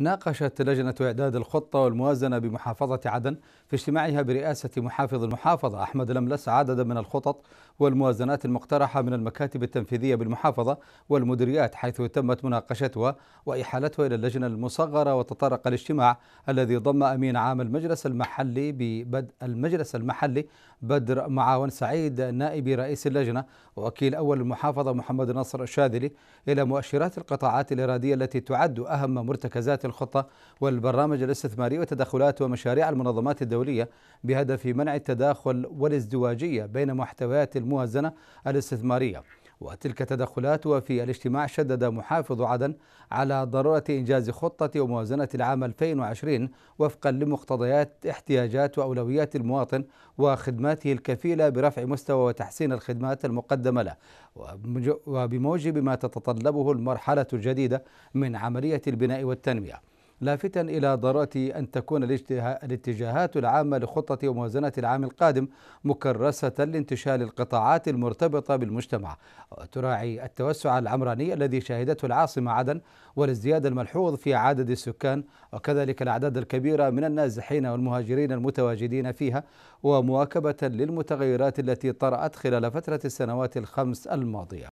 ناقشت لجنة إعداد الخطة والموازنة بمحافظة عدن في اجتماعها برئاسة محافظ المحافظة أحمد الأملس عددا من الخطط والموازنات المقترحة من المكاتب التنفيذية بالمحافظة والمديريات حيث تمت مناقشتها وإحالتها إلى اللجنة المصغرة وتطرق الاجتماع الذي ضم أمين عام المجلس المحلي ببدء المجلس المحلي بدر معاون سعيد نائب رئيس اللجنة ووكيل أول المحافظة محمد نصر الشاذلي إلى مؤشرات القطاعات الإرادية التي تعد أهم مرتكزات الخطة والبرامج الاستثماري وتدخلات ومشاريع المنظمات الدولية بهدف منع التداخل والازدواجية بين محتويات الموازنة الاستثمارية وتلك تدخلات وفي الاجتماع شدد محافظ عدن على ضرورة إنجاز خطة وموازنة العام 2020 وفقا لمقتضيات احتياجات وأولويات المواطن وخدماته الكفيلة برفع مستوى وتحسين الخدمات المقدمة له وبموجب ما تتطلبه المرحلة الجديدة من عملية البناء والتنمية لافتا إلى ضرورة أن تكون الاتجاهات العامة لخطة وموازنة العام القادم مكرسة لانتشال القطاعات المرتبطة بالمجتمع وتراعي التوسع العمراني الذي شهدته العاصمة عدن والازدياد الملحوظ في عدد السكان وكذلك الأعداد الكبيرة من النازحين والمهاجرين المتواجدين فيها ومواكبة للمتغيرات التي طرأت خلال فترة السنوات الخمس الماضية